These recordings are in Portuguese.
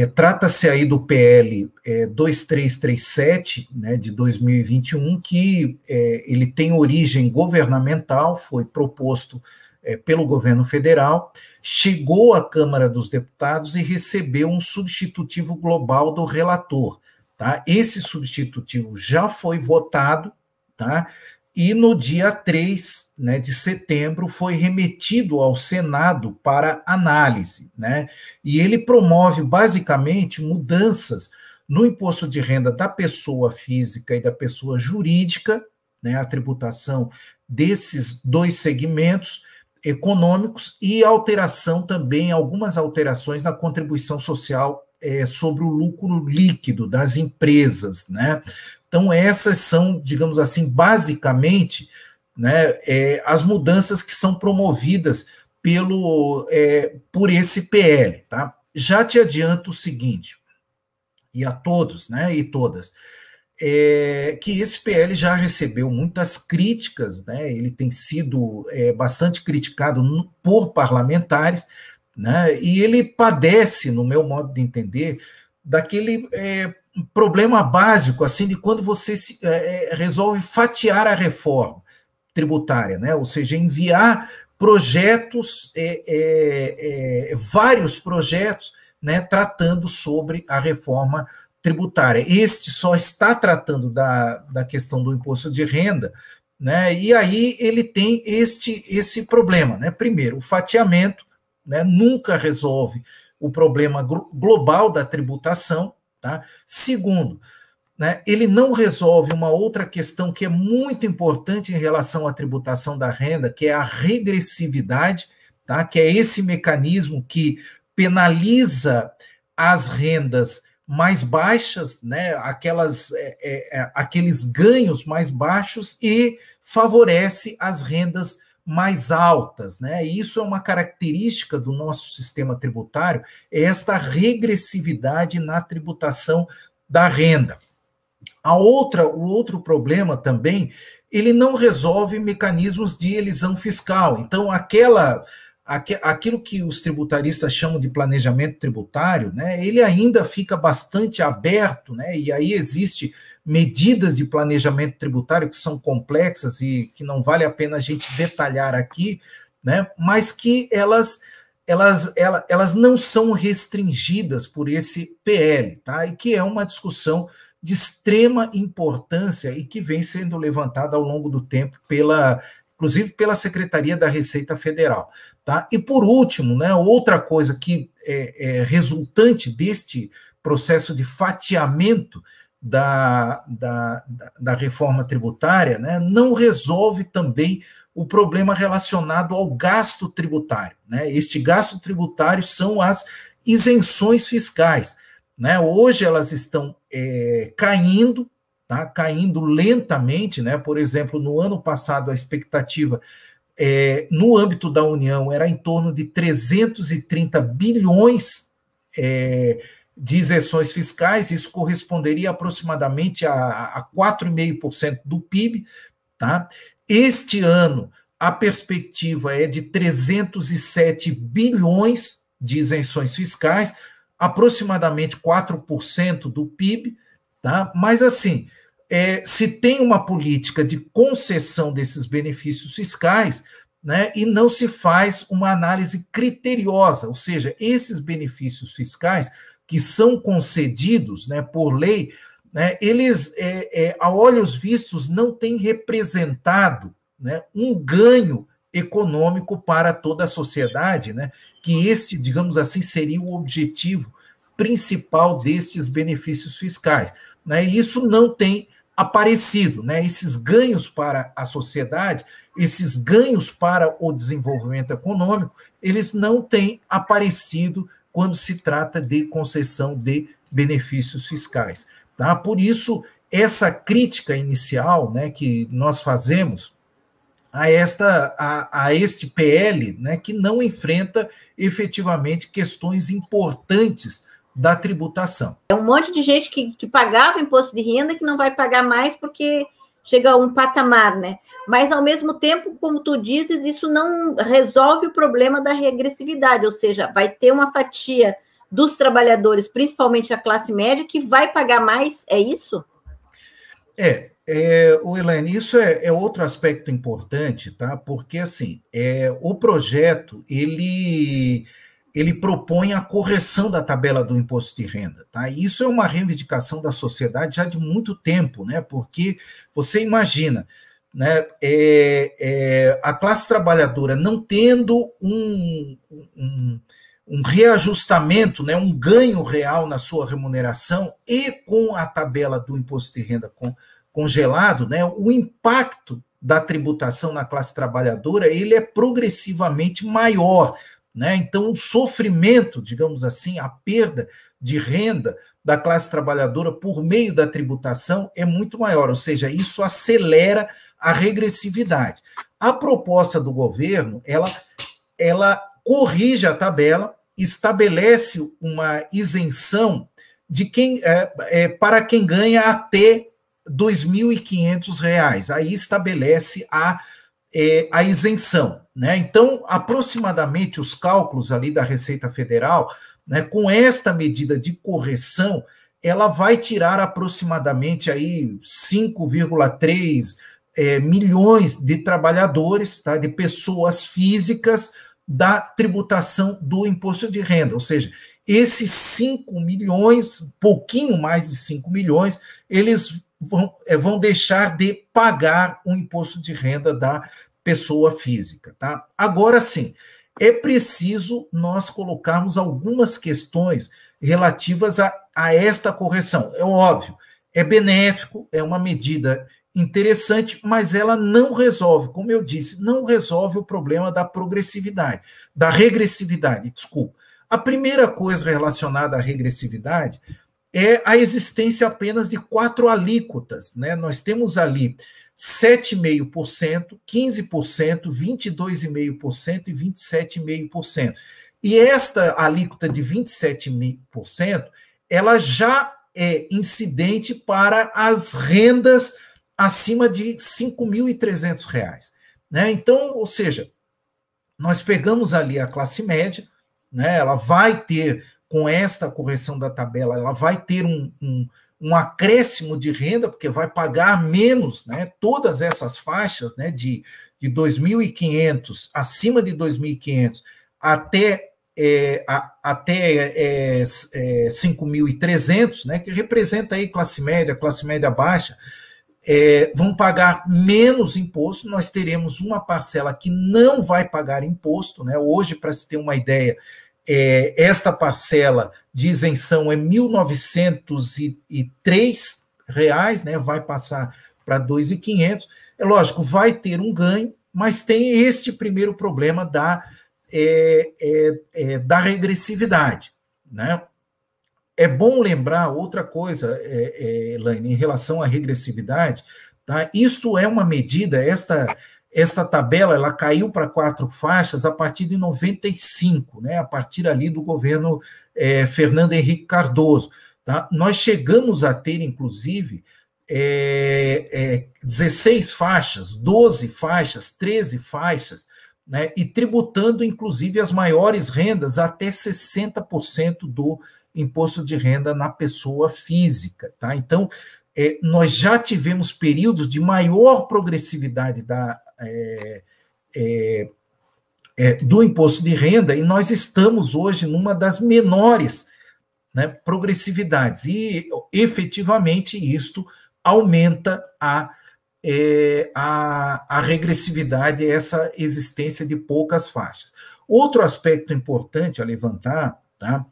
É, Trata-se aí do PL é, 2337, né, de 2021, que é, ele tem origem governamental, foi proposto é, pelo governo federal, chegou à Câmara dos Deputados e recebeu um substitutivo global do relator. Tá? Esse substitutivo já foi votado, tá? E no dia 3 né, de setembro foi remetido ao Senado para análise. Né? E ele promove basicamente mudanças no imposto de renda da pessoa física e da pessoa jurídica, né, a tributação desses dois segmentos econômicos e alteração também, algumas alterações na contribuição social é, sobre o lucro líquido das empresas, né? Então, essas são, digamos assim, basicamente né, é, as mudanças que são promovidas pelo, é, por esse PL. Tá? Já te adianto o seguinte, e a todos né, e todas, é, que esse PL já recebeu muitas críticas, né, ele tem sido é, bastante criticado por parlamentares, né, e ele padece, no meu modo de entender, daquele é, problema básico assim de quando você se, é, é, resolve fatiar a reforma tributária, né? ou seja, enviar projetos, é, é, é, vários projetos, né, tratando sobre a reforma tributária. Este só está tratando da, da questão do imposto de renda, né? E aí ele tem este esse problema, né? Primeiro, o fatiamento, né, nunca resolve o problema global da tributação, Tá? Segundo, né, ele não resolve uma outra questão que é muito importante em relação à tributação da renda, que é a regressividade, tá? que é esse mecanismo que penaliza as rendas mais baixas, né, aquelas, é, é, é aqueles ganhos mais baixos e favorece as rendas mais altas, né? Isso é uma característica do nosso sistema tributário, é esta regressividade na tributação da renda. A outra, o outro problema também, ele não resolve mecanismos de elisão fiscal. Então, aquela aquilo que os tributaristas chamam de planejamento tributário, né, ele ainda fica bastante aberto, né, e aí existe medidas de planejamento tributário que são complexas e que não vale a pena a gente detalhar aqui, né, mas que elas elas, elas, elas não são restringidas por esse PL, tá? E que é uma discussão de extrema importância e que vem sendo levantada ao longo do tempo pela inclusive pela Secretaria da Receita Federal. Tá? E por último, né, outra coisa que é, é resultante deste processo de fatiamento da, da, da reforma tributária, né, não resolve também o problema relacionado ao gasto tributário. Né? Este gasto tributário são as isenções fiscais. Né? Hoje elas estão é, caindo, tá caindo lentamente, né? Por exemplo, no ano passado a expectativa é, no âmbito da União era em torno de 330 bilhões é, de isenções fiscais, isso corresponderia aproximadamente a, a 4,5% do PIB. Tá? Este ano, a perspectiva é de 307 bilhões de isenções fiscais, aproximadamente 4% do PIB. Tá? Mas, assim, é, se tem uma política de concessão desses benefícios fiscais, né, e não se faz uma análise criteriosa, ou seja, esses benefícios fiscais que são concedidos né, por lei, né, eles, é, é, a olhos vistos, não têm representado né, um ganho econômico para toda a sociedade, né, que este, digamos assim, seria o objetivo principal destes benefícios fiscais. Né, e isso não tem aparecido, né? Esses ganhos para a sociedade, esses ganhos para o desenvolvimento econômico, eles não têm aparecido quando se trata de concessão de benefícios fiscais, tá? Por isso essa crítica inicial, né, que nós fazemos a esta a, a este PL, né, que não enfrenta efetivamente questões importantes da tributação. É um monte de gente que, que pagava imposto de renda que não vai pagar mais porque chega a um patamar, né? Mas ao mesmo tempo, como tu dizes, isso não resolve o problema da regressividade, ou seja, vai ter uma fatia dos trabalhadores, principalmente a classe média, que vai pagar mais, é isso? É, é o Helene, isso é, é, outro aspecto importante, tá? Porque assim, é, o projeto ele ele propõe a correção da tabela do imposto de renda. Tá? Isso é uma reivindicação da sociedade já de muito tempo, né? porque você imagina, né, é, é, a classe trabalhadora não tendo um, um, um, reajustamento, né, um ganho real na sua remuneração e com a tabela do imposto de renda com, congelado, né, o impacto da tributação na classe trabalhadora ele é progressivamente maior né? Então, o sofrimento, digamos assim, a perda de renda da classe trabalhadora por meio da tributação é muito maior, ou seja, isso acelera a regressividade. A proposta do governo, ela, ela corrige a tabela, estabelece uma isenção de quem é, é para quem ganha até R$ 2.500. Aí estabelece a é, a isenção. Né? Então, aproximadamente os cálculos ali da Receita Federal, né, com esta medida de correção, ela vai tirar aproximadamente aí 5,3 é, milhões de trabalhadores, tá, de pessoas físicas, da tributação do imposto de renda. Ou seja, esses 5 milhões, pouquinho mais de 5 milhões, eles vão, é, vão deixar de pagar o imposto de renda da pessoa física. Tá? Agora sim, é preciso nós colocarmos algumas questões relativas a, a esta correção. É óbvio, é benéfico, é uma medida interessante, mas ela não resolve, como eu disse, não resolve o problema da progressividade, da regressividade, desculpa. A primeira coisa relacionada à regressividade é a existência apenas de quatro alíquotas. Né? Nós temos ali 7,5%, 15%, 22,5% e 27,5%. E esta alíquota de 27%, ela já é incidente para as rendas acima de R$ 5.300. Né? Então, ou seja, nós pegamos ali a classe média, né? ela vai ter com esta correção da tabela, ela vai ter um, um, um acréscimo de renda, porque vai pagar menos, né? Todas essas faixas, né? De, de 2.500, acima de 2.500, até é, a, até é, é, 5.300, né, que representa aí classe média, classe média baixa, é, vão pagar menos imposto. Nós teremos uma parcela que não vai pagar imposto. Né? Hoje, para se ter uma ideia, é, esta parcela de isenção é R$ 1.903, reais, né, vai passar para 2,500. É lógico, vai ter um ganho, mas tem este primeiro problema da, é, é, é, da regressividade. Né? É bom lembrar outra coisa, é, é, Elaine, em relação à regressividade, tá? isto é uma medida, esta esta tabela ela caiu para quatro faixas a partir de 95, né? a partir ali do governo é, Fernando Henrique Cardoso. Tá? Nós chegamos a ter, inclusive, é, é, 16 faixas, 12 faixas, 13 faixas, né? e tributando, inclusive, as maiores rendas até 60% do imposto de renda na pessoa física. Tá? Então, é, nós já tivemos períodos de maior progressividade da é, é, é, do imposto de renda, e nós estamos hoje numa das menores né, progressividades, e efetivamente isto aumenta a, é, a, a regressividade, essa existência de poucas faixas. Outro aspecto importante a levantar, tá?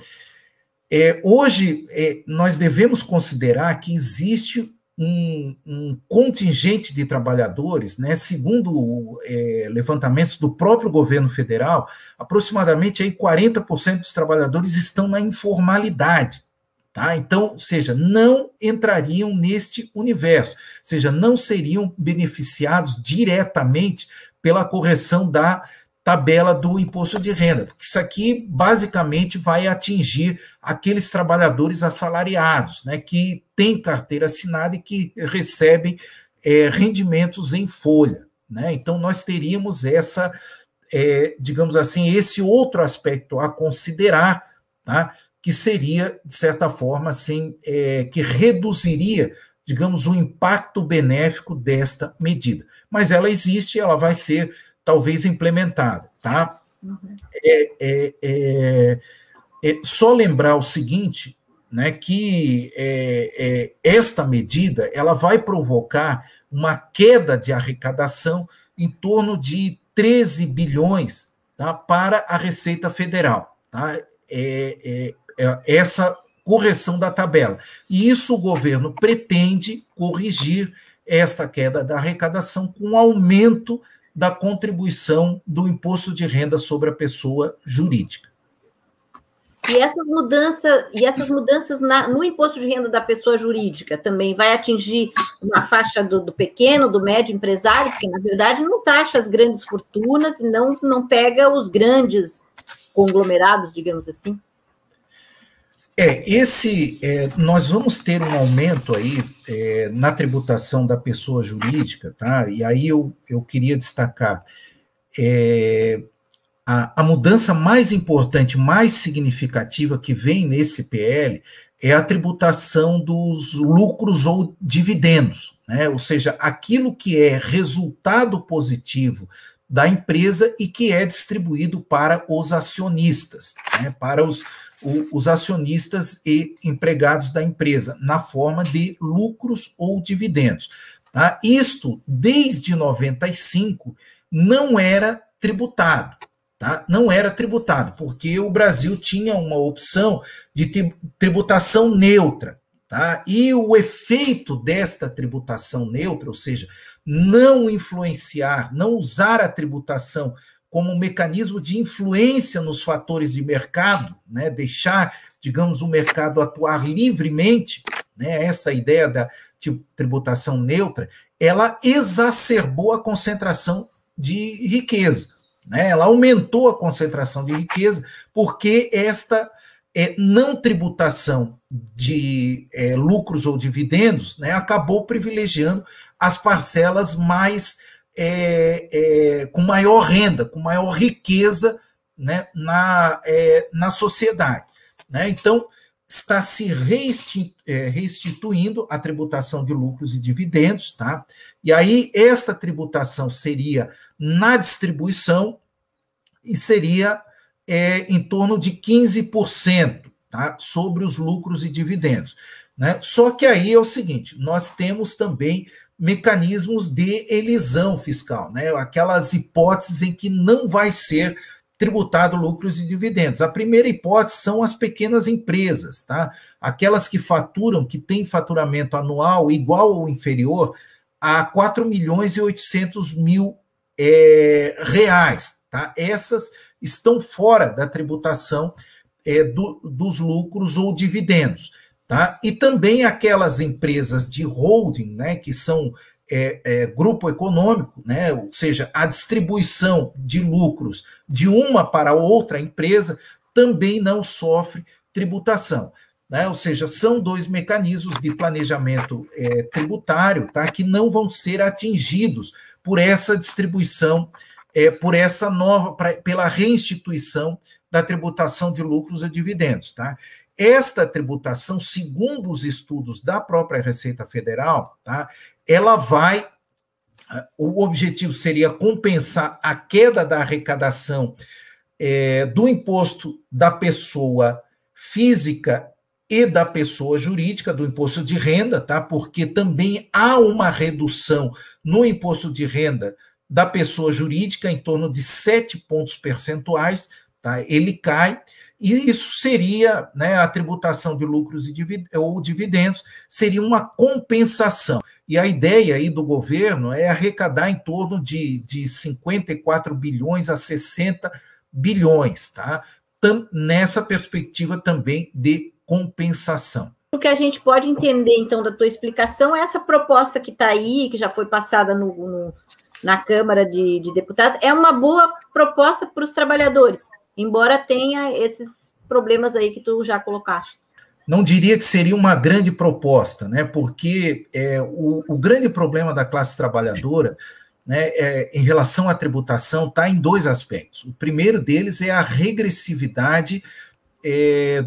É, hoje, é, nós devemos considerar que existe um, um contingente de trabalhadores, né, segundo é, levantamentos do próprio governo federal, aproximadamente aí 40% dos trabalhadores estão na informalidade. Tá? Então, ou seja, não entrariam neste universo, ou seja, não seriam beneficiados diretamente pela correção da tabela do imposto de renda. Porque isso aqui basicamente vai atingir aqueles trabalhadores assalariados, né, que têm carteira assinada e que recebem é, rendimentos em folha. Né? Então, nós teríamos essa, é, digamos assim, esse outro aspecto a considerar, tá? que seria, de certa forma, assim, é, que reduziria, digamos, o impacto benéfico desta medida. Mas ela existe, ela vai ser talvez implementado, tá? Uhum. É, é, é, é, só lembrar o seguinte, né, que é, é, esta medida ela vai provocar uma queda de arrecadação em torno de 13 bilhões tá, para a Receita Federal. Tá? É, essa correção da tabela. E isso o governo pretende corrigir esta queda da arrecadação com aumento da contribuição do imposto de renda sobre a pessoa jurídica. E essas mudanças, e essas mudanças na, no imposto de renda da pessoa jurídica também vai atingir uma faixa do, do pequeno, do médio empresário, porque na verdade não taxa as grandes fortunas e não, não pega os grandes conglomerados, digamos assim. É, esse é, nós vamos ter um aumento aí é, na tributação da pessoa jurídica, tá? E aí eu, eu queria destacar é, a, a mudança mais importante, mais significativa que vem nesse PL é a tributação dos lucros ou dividendos, né? Ou seja, aquilo que é resultado positivo da empresa e que é distribuído para os acionistas, né? para os o, os acionistas e empregados da empresa, na forma de lucros ou dividendos. Tá? Isto, desde 95, não era tributado. Tá? Não era tributado, porque o Brasil tinha uma opção de tributação neutra. Tá? E o efeito desta tributação neutra, ou seja, não influenciar, não usar a tributação neutra, como um mecanismo de influência nos fatores de mercado, né? deixar, digamos, o mercado atuar livremente, né? essa ideia da tributação neutra, ela exacerbou a concentração de riqueza. Né? Ela aumentou a concentração de riqueza, porque esta é, não tributação de é, lucros ou dividendos né, acabou privilegiando as parcelas mais é, é, com maior renda, com maior riqueza né, na, é, na sociedade. Né? Então, está se é, restituindo a tributação de lucros e dividendos, tá? E aí, esta tributação seria na distribuição e seria é, em torno de 15% tá? sobre os lucros e dividendos. Né? Só que aí é o seguinte: nós temos também mecanismos de elisão fiscal, né? aquelas hipóteses em que não vai ser tributado lucros e dividendos. A primeira hipótese são as pequenas empresas, tá? aquelas que faturam, que têm faturamento anual igual ou inferior a 4 milhões e 800 mil é, reais. Tá? Essas estão fora da tributação é, do, dos lucros ou dividendos. Tá? E também aquelas empresas de holding, né, que são é, é, grupo econômico, né, ou seja, a distribuição de lucros de uma para outra empresa também não sofre tributação. Né? Ou seja, são dois mecanismos de planejamento é, tributário tá? que não vão ser atingidos por essa distribuição, é, por essa nova, pra, pela reinstituição da tributação de lucros e dividendos. Tá? Esta tributação, segundo os estudos da própria Receita Federal, tá, ela vai. Ah, o objetivo seria compensar a queda da arrecadação é, do imposto da pessoa física e da pessoa jurídica, do imposto de renda, tá? Porque também há uma redução no imposto de renda da pessoa jurídica em torno de 7 pontos percentuais, tá? Ele cai e isso seria, né, a tributação de lucros e ou dividendos seria uma compensação. E a ideia aí do governo é arrecadar em torno de, de 54 bilhões a 60 bilhões, tá? Tam, nessa perspectiva também de compensação. O que a gente pode entender, então, da tua explicação é essa proposta que está aí, que já foi passada no, no na Câmara de, de Deputados, é uma boa proposta para os trabalhadores. Embora tenha esses problemas aí que tu já colocaste. Não diria que seria uma grande proposta, né? Porque é, o, o grande problema da classe trabalhadora né, é, em relação à tributação está em dois aspectos. O primeiro deles é a regressividade é,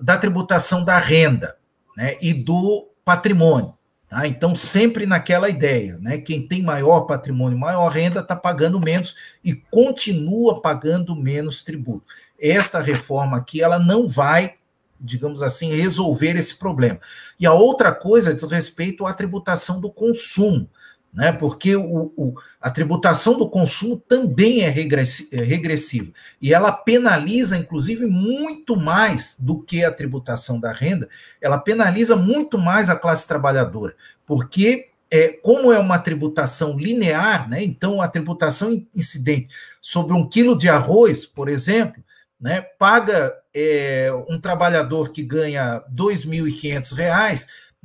da tributação da renda né, e do patrimônio. Tá? então, sempre naquela ideia, né? Quem tem maior patrimônio, maior renda, está pagando menos e continua pagando menos tributo. Esta reforma aqui, ela não vai, digamos assim, resolver esse problema. E a outra coisa diz respeito à tributação do consumo né? porque o, o, a tributação do consumo também é, é, regressiva e ela penaliza, inclusive, muito mais do que a tributação da renda, ela penaliza muito mais a classe trabalhadora, porque é, como é uma tributação linear, né? então a tributação incidente sobre um quilo de arroz, por exemplo, né? paga é, um trabalhador que ganha R$ 2.500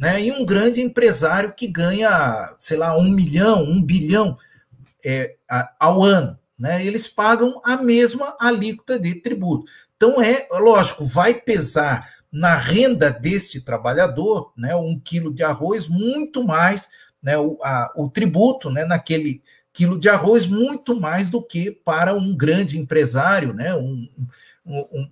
né? E um grande empresário que ganha, sei lá, um milhão, um bilhão é, ao ano, né? Eles pagam a mesma alíquota de tributo. Então é, é lógico, vai pesar na renda deste trabalhador, né? Um quilo de arroz muito mais, né? O, a, o tributo, né? Naquele quilo de arroz, muito mais do que para um grande empresário, né? Um, um, um,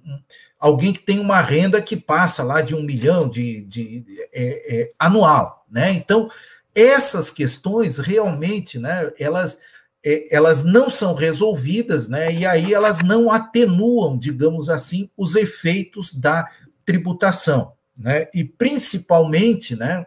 alguém que tem uma renda que passa lá de um milhão de, de, de é, é, anual, né? Então essas questões realmente, né? Elas é, elas não são resolvidas, né? E aí elas não atenuam, digamos assim, os efeitos da tributação, né? E principalmente, né?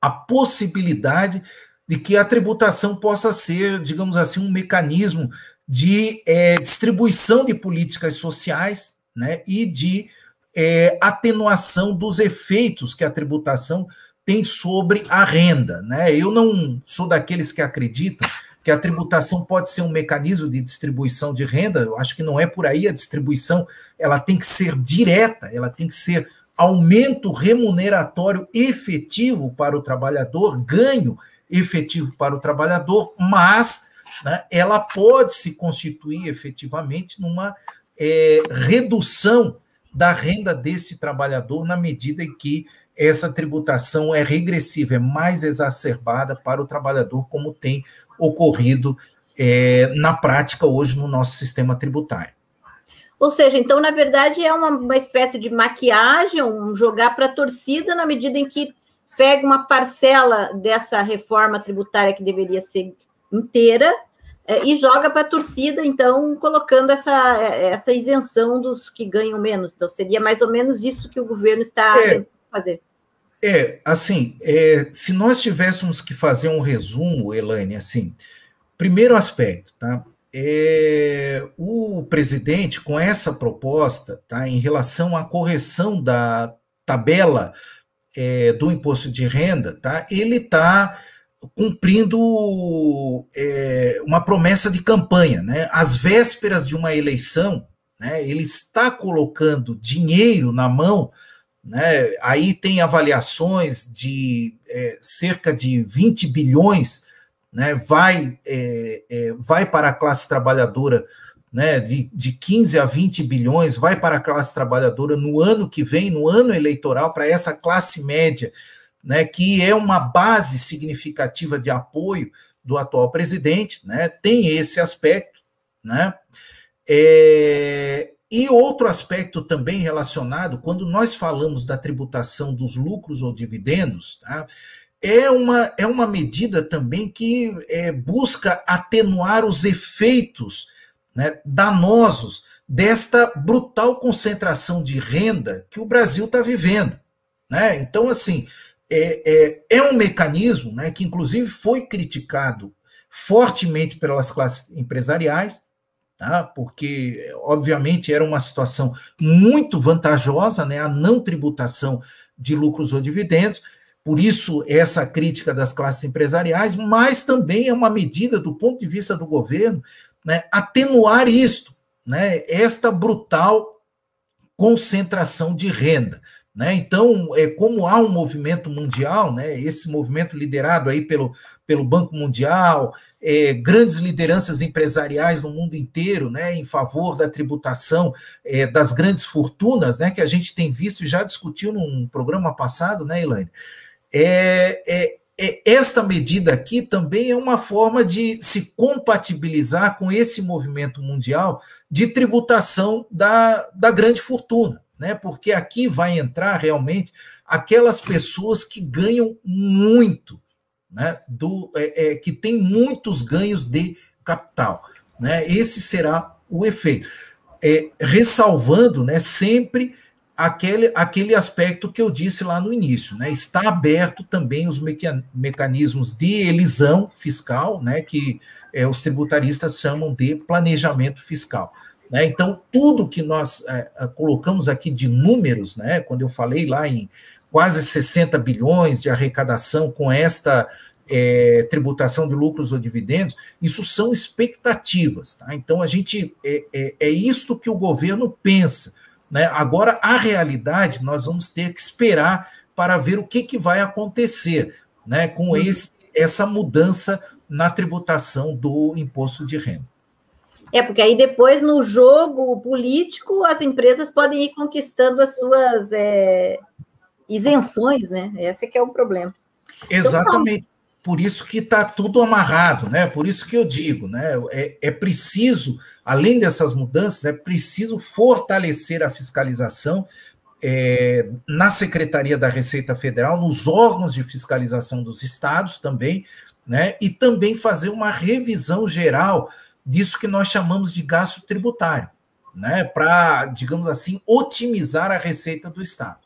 A possibilidade de que a tributação possa ser, digamos assim, um mecanismo de é, distribuição de políticas sociais né, e de é, atenuação dos efeitos que a tributação tem sobre a renda. Né? Eu não sou daqueles que acreditam que a tributação pode ser um mecanismo de distribuição de renda, eu acho que não é por aí, a distribuição ela tem que ser direta, ela tem que ser aumento remuneratório efetivo para o trabalhador, ganho efetivo para o trabalhador, mas né, ela pode se constituir efetivamente numa é, redução da renda desse trabalhador na medida em que essa tributação é regressiva, é mais exacerbada para o trabalhador, como tem ocorrido é, na prática hoje no nosso sistema tributário. Ou seja, então, na verdade, é uma, uma espécie de maquiagem, um jogar para a torcida na medida em que pega uma parcela dessa reforma tributária que deveria ser inteira é, e joga para a torcida, então colocando essa, é, essa isenção dos que ganham menos. Então seria mais ou menos isso que o governo está é, fazer. É, assim, é, se nós tivéssemos que fazer um resumo, Elaine, assim, primeiro aspecto, tá? É, o presidente, com essa proposta, tá, em relação à correção da tabela é, do imposto de renda, tá? ele está cumprindo é, uma promessa de campanha. Né? Às vésperas de uma eleição, né, ele está colocando dinheiro na mão. Né? Aí tem avaliações de é, cerca de 20 bilhões né? vai, é, é, vai para a classe trabalhadora né, de, de 15 a 20 bilhões vai para a classe trabalhadora no ano que vem, no ano eleitoral, para essa classe média, né, que é uma base significativa de apoio do atual presidente, né, tem esse aspecto. Né, é, e outro aspecto também relacionado, quando nós falamos da tributação dos lucros ou dividendos, tá, é, uma, é uma medida também que é, busca atenuar os efeitos né, danosos desta brutal concentração de renda que o Brasil está vivendo. Né? Então, assim, é, é, é um mecanismo né, que, inclusive, foi criticado fortemente pelas classes empresariais, tá? porque, obviamente, era uma situação muito vantajosa né, a não tributação de lucros ou dividendos. Por isso, essa crítica das classes empresariais, mas também é uma medida, do ponto de vista do governo, né, atenuar isto, né, esta brutal concentração de renda. Né? Então, é, como há um movimento mundial, né, esse movimento liderado aí pelo, pelo Banco Mundial, é, grandes lideranças empresariais no mundo inteiro né, em favor da tributação é, das grandes fortunas, né, que a gente tem visto e já discutiu num programa passado, né, Elaine? É, é, é, esta medida aqui também é uma forma de se compatibilizar com esse movimento mundial de tributação da, da grande fortuna, né? porque aqui vai entrar realmente aquelas pessoas que ganham muito, né? Do, é, é, que têm muitos ganhos de capital. Né? Esse será o efeito. É, ressalvando né, sempre aquele, aquele aspecto que eu disse lá no início, né? Está aberto também os meca mecanismos de elisão fiscal, né? Que é, os tributaristas chamam de planejamento fiscal. Né? Então, tudo que nós é, é colocamos aqui de números, né? Quando eu falei lá em quase 60 bilhões de arrecadação com esta é, tributação de lucros ou dividendos, isso são expectativas. Tá? Então, a gente é, é, é isso que o governo pensa. Né? Agora, a realidade, nós vamos ter que esperar para ver o que, que vai acontecer né, com uhum. esse, essa mudança na tributação do imposto de renda. É, porque aí depois, no jogo político, as empresas podem ir conquistando as suas é, isenções, né? Esse que é o problema. Então, tá. Exatamente. Então, por isso que está tudo amarrado, né? Por isso que eu digo, né? É, é, preciso, além dessas mudanças, é preciso fortalecer a fiscalização é, na Secretaria da Receita Federal, nos órgãos de fiscalização dos estados também, né? E também fazer uma revisão geral disso que nós chamamos de gasto tributário, né? Para, digamos assim, otimizar a receita do estado.